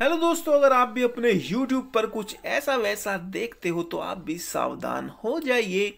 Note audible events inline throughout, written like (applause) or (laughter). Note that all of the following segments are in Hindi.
हेलो दोस्तों अगर आप भी अपने YouTube पर कुछ ऐसा वैसा देखते हो तो आप भी सावधान हो जाइए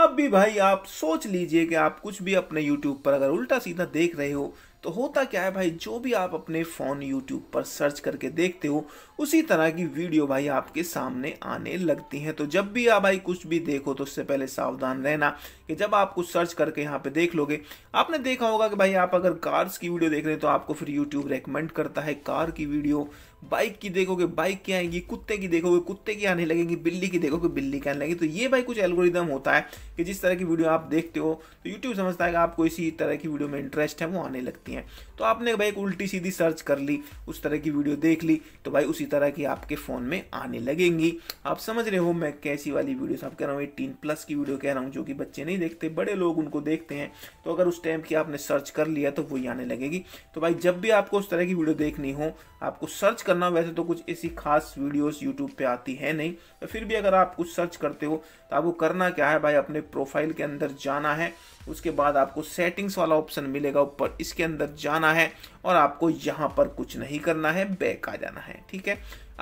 आप भी भाई आप सोच लीजिए कि आप कुछ भी अपने YouTube पर अगर उल्टा सीधा देख रहे हो तो होता क्या है भाई जो भी आप अपने फ़ोन यूट्यूब पर सर्च करके देखते हो उसी तरह की वीडियो भाई आपके सामने आने लगती हैं तो जब भी आप भाई कुछ भी देखो तो उससे पहले सावधान रहना कि जब आप कुछ सर्च करके यहाँ पे देख लोगे आपने देखा होगा कि भाई आप अगर कार्स की वीडियो देख रहे हैं तो आपको फिर यूट्यूब रेकमेंड करता है कार की वीडियो बाइक की देखोगे बाइक की आएगी कुत्ते की देखोगे कुत्ते की आने लगेंगी बिल्ली की देखोगे बिल्ली की आने लगेगी तो ये भाई कुछ एल्गोरिदम होता है कि जिस तरह की वीडियो आप देखते हो तो यूट्यूब समझता है कि आपको इसी तरह की वीडियो में इंटरेस्ट है वो आने लगता है सकती हैं तो आपने भाई एक उल्टी सीधी सर्च कर ली उस तरह की वीडियो देख ली तो भाई उसी तरह की आपके फ़ोन में आने लगेंगी आप समझ रहे हो मैं कैसी वाली वीडियोस आप कह रहा हूँ एटीन प्लस की वीडियो कह रहा हूँ जो कि बच्चे नहीं देखते बड़े लोग उनको देखते हैं तो अगर उस टाइम की आपने सर्च कर लिया तो वही आने लगेगी तो भाई जब भी आपको उस तरह की वीडियो देखनी हो आपको सर्च करना वैसे तो कुछ ऐसी खास वीडियोस यूट्यूब पे आती है नहीं तो फिर भी अगर आप कुछ सर्च करते हो तो आपको करना क्या है भाई अपने प्रोफाइल के अंदर जाना है उसके बाद आपको सेटिंग्स वाला ऑप्शन मिलेगा ऊपर इसके अंदर अंदर जाना है और आपको यहाँ पर कुछ नहीं करना है बैक आ जाना है ठीक है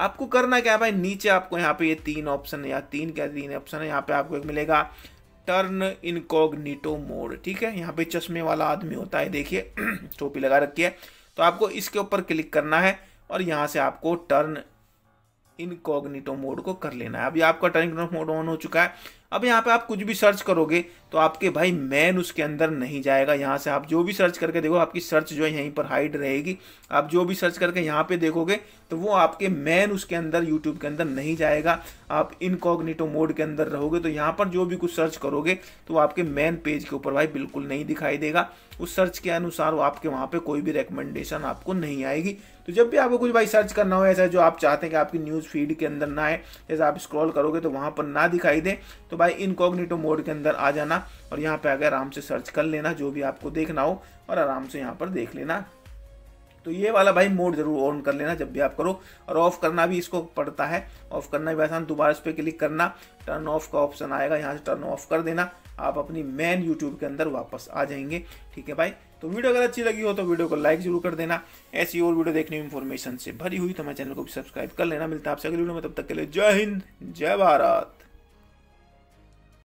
आपको करना क्या है भाई नीचे आपको यहाँ पे ये तीन ऑप्शन या तीन क्या तीन ऑप्शन है यहाँ पे आपको एक मिलेगा टर्न इनकॉग्निटो मोड ठीक है यहाँ पे चश्मे वाला आदमी होता है देखिए (clears throat) टोपी लगा रखी है तो आपको इसके ऊपर क्लिक करना है और यहाँ से आपको टर्न इनकॉग्निटो मोड को कर लेना है अभी आपका टर्न मोड ऑन हो चुका है अब यहाँ पे आप कुछ भी सर्च करोगे तो आपके भाई मैन उसके अंदर नहीं जाएगा यहाँ से आप जो भी सर्च करके देखो आपकी सर्च जो है यहीं पर हाइड रहेगी आप जो भी सर्च करके यहाँ पे देखोगे तो वो आपके मैन उसके अंदर यूट्यूब के अंदर नहीं जाएगा आप इनकॉग्निटो मोड के अंदर रहोगे तो यहाँ पर जो भी कुछ सर्च करोगे तो आपके मैन पेज के ऊपर भाई बिल्कुल नहीं दिखाई देगा उस सर्च के अनुसार वो आपके वहाँ पर कोई भी रिकमेंडेशन आपको नहीं आएगी तो जब भी आपको कुछ भाई सर्च करना हो ऐसा जो आप चाहते हैं कि आपकी न्यूज़ फीड के अंदर ना आए जैसे आप स्क्रॉल करोगे तो वहाँ पर ना दिखाई दे तो तो भाई इनकॉग्निटो मोड के अंदर आ जाना और यहाँ पे आगे आराम से सर्च कर लेना जो भी आपको देखना हो और आराम से यहाँ पर देख लेना तो ये वाला भाई मोड जरूर ऑन कर लेना जब भी आप करो और ऑफ करना भी इसको पड़ता है ऑफ करना भी आसान दोबारा इस पर क्लिक करना टर्न ऑफ का ऑप्शन आएगा यहाँ से टर्न ऑफ कर देना आप अपनी मेन यूट्यूब के अंदर वापस आ जाएंगे ठीक है भाई तो वीडियो अगर अच्छी लगी हो तो वीडियो को लाइक जरूर कर देना ऐसी और वीडियो देखने में इन्फॉर्मेशन से भरी हुई तो हमारे चैनल को भी सब्सक्राइब कर लेना मिलता है आपसे अगली वीडियो में तब तक के लिए जय हिंद जय भारत